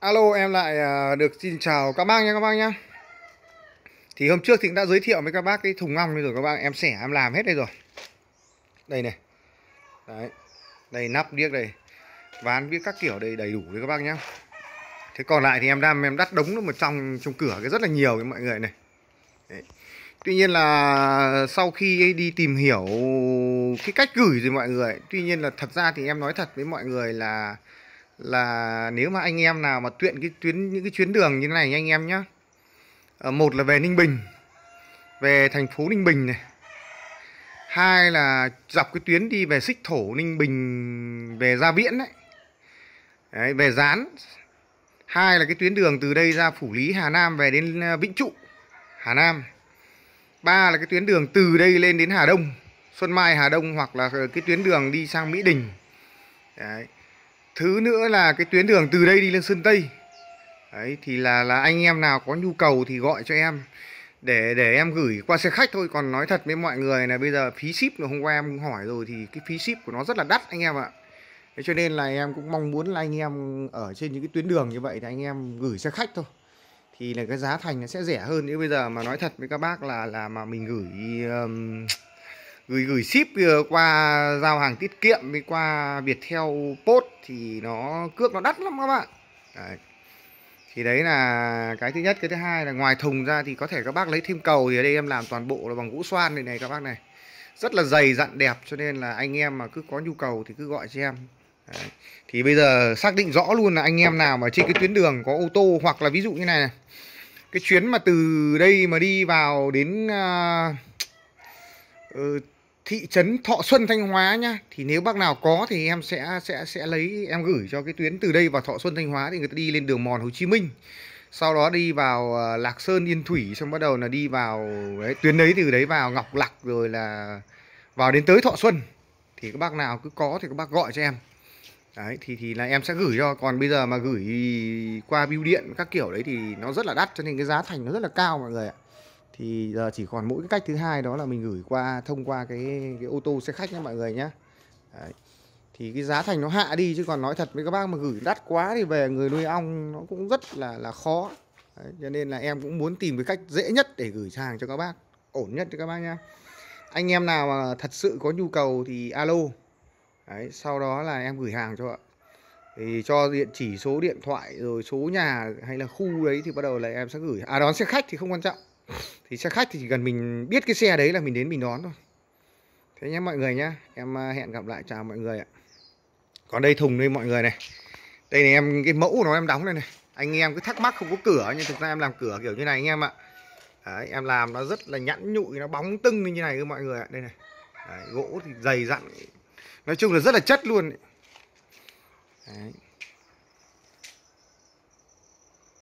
Alo em lại à, được xin chào các bác nha các bác nhé Thì hôm trước thì cũng đã giới thiệu với các bác cái thùng ong rồi các bác Em xẻ em làm hết đây rồi Đây này Đấy Đây nắp điếc đây Ván biết các kiểu đây đầy đủ với các bác nhá. Thế còn lại thì em đang em đắt đống nó một trong trong cửa cái rất là nhiều với mọi người này đấy. Tuy nhiên là sau khi đi tìm hiểu cái cách gửi rồi mọi người Tuy nhiên là thật ra thì em nói thật với mọi người là là nếu mà anh em nào mà tuyện cái tuyến những cái chuyến đường như thế này anh em nhé ờ, một là về Ninh Bình về thành phố Ninh Bình này hai là dọc cái tuyến đi về xích thổ Ninh Bình về Gia Viễn đấy, đấy về Gián hai là cái tuyến đường từ đây ra Phủ Lý Hà Nam về đến ờ, Vĩnh Trụ Hà Nam ba là cái tuyến đường từ đây lên đến Hà Đông Xuân Mai Hà Đông hoặc là ờ, cái tuyến đường đi sang Mỹ Đình đấy thứ nữa là cái tuyến đường từ đây đi lên Sơn Tây đấy thì là là anh em nào có nhu cầu thì gọi cho em để để em gửi qua xe khách thôi còn nói thật với mọi người là bây giờ phí ship là hôm qua em hỏi rồi thì cái phí ship của nó rất là đắt anh em ạ Thế cho nên là em cũng mong muốn là anh em ở trên những cái tuyến đường như vậy thì anh em gửi xe khách thôi thì là cái giá thành nó sẽ rẻ hơn nếu bây giờ mà nói thật với các bác là là mà mình gửi um, gửi gửi ship ờ, qua giao hàng tiết kiệm với qua Viettel Post thì nó cước nó đắt lắm các bạn đấy. thì đấy là cái thứ nhất cái thứ hai là ngoài thùng ra thì có thể các bác lấy thêm cầu thì ở đây em làm toàn bộ là bằng gỗ xoan này này các bác này rất là dày dặn đẹp cho nên là anh em mà cứ có nhu cầu thì cứ gọi cho em Đấy. Thì bây giờ xác định rõ luôn là anh em nào mà trên cái tuyến đường có ô tô hoặc là ví dụ như này này. Cái chuyến mà từ đây mà đi vào đến uh, thị trấn Thọ Xuân Thanh Hóa nhá thì nếu bác nào có thì em sẽ sẽ sẽ lấy em gửi cho cái tuyến từ đây vào Thọ Xuân Thanh Hóa thì người ta đi lên đường mòn Hồ Chí Minh sau đó đi vào ờ, Lạc Sơn Yên Thủy xong bắt đầu là đi vào đấy, tuyến đấy từ đấy vào Ngọc Lặc rồi là vào đến tới Thọ Xuân thì các bác nào cứ có thì các bác gọi cho em đấy thì thì là em sẽ gửi cho còn bây giờ mà gửi qua bưu điện các kiểu đấy thì nó rất là đắt cho nên cái giá thành nó rất là cao mọi người ạ thì giờ chỉ còn mỗi cái cách thứ hai đó là mình gửi qua thông qua cái cái ô tô xe khách nhé mọi người nhé Đấy. thì cái giá thành nó hạ đi chứ còn nói thật với các bác mà gửi đắt quá thì về người nuôi ong nó cũng rất là là khó Đấy. cho nên là em cũng muốn tìm cái cách dễ nhất để gửi hàng cho các bác ổn nhất cho các bác nhé anh em nào mà thật sự có nhu cầu thì alo Đấy, sau đó là em gửi hàng cho ạ thì cho địa chỉ số điện thoại rồi số nhà hay là khu đấy thì bắt đầu là em sẽ gửi à đón xe khách thì không quan trọng thì xe khách thì chỉ cần mình biết cái xe đấy là mình đến mình đón thôi thế nhé mọi người nhá em à, hẹn gặp lại chào mọi người ạ còn đây thùng đây mọi người này đây này em cái mẫu nó em đóng đây này anh em cứ thắc mắc không có cửa nhưng thực ra em làm cửa kiểu như này anh em ạ đấy, em làm nó rất là nhẵn nhụi nó bóng tưng như này cơ mọi người ạ đây này đấy, gỗ thì dày dặn nói chung là rất là chất luôn đấy.